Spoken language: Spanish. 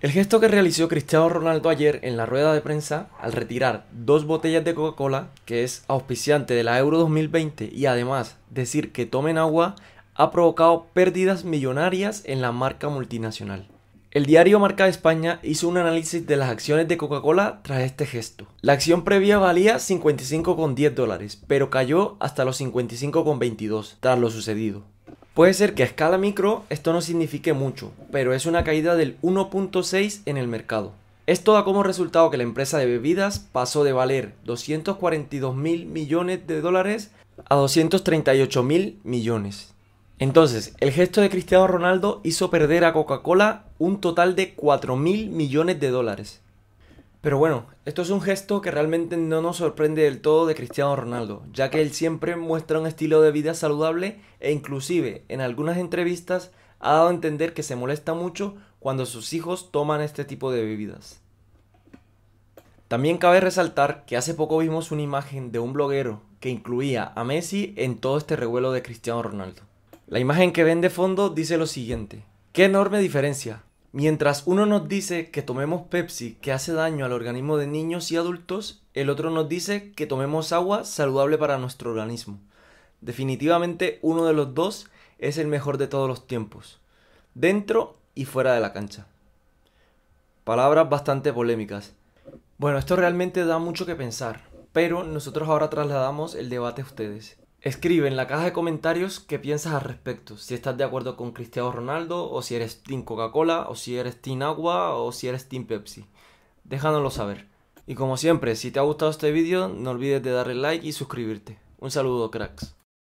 El gesto que realizó Cristiano Ronaldo ayer en la rueda de prensa al retirar dos botellas de Coca-Cola, que es auspiciante de la Euro 2020, y además decir que tomen agua, ha provocado pérdidas millonarias en la marca multinacional. El diario Marca de España hizo un análisis de las acciones de Coca-Cola tras este gesto. La acción previa valía 55,10 dólares, pero cayó hasta los 55,22 tras lo sucedido. Puede ser que a escala micro esto no signifique mucho, pero es una caída del 1.6 en el mercado. Esto da como resultado que la empresa de bebidas pasó de valer 242 mil millones de dólares a 238 mil millones. Entonces, el gesto de Cristiano Ronaldo hizo perder a Coca-Cola un total de 4 mil millones de dólares. Pero bueno, esto es un gesto que realmente no nos sorprende del todo de Cristiano Ronaldo, ya que él siempre muestra un estilo de vida saludable e inclusive en algunas entrevistas ha dado a entender que se molesta mucho cuando sus hijos toman este tipo de bebidas. También cabe resaltar que hace poco vimos una imagen de un bloguero que incluía a Messi en todo este revuelo de Cristiano Ronaldo. La imagen que ven de fondo dice lo siguiente. Qué enorme diferencia. Mientras uno nos dice que tomemos Pepsi que hace daño al organismo de niños y adultos, el otro nos dice que tomemos agua saludable para nuestro organismo. Definitivamente uno de los dos es el mejor de todos los tiempos, dentro y fuera de la cancha. Palabras bastante polémicas. Bueno, esto realmente da mucho que pensar, pero nosotros ahora trasladamos el debate a ustedes. Escribe en la caja de comentarios qué piensas al respecto, si estás de acuerdo con Cristiano Ronaldo, o si eres Team Coca-Cola, o si eres Team Agua, o si eres Team Pepsi. Déjanoslo saber. Y como siempre, si te ha gustado este vídeo, no olvides de darle like y suscribirte. Un saludo, cracks.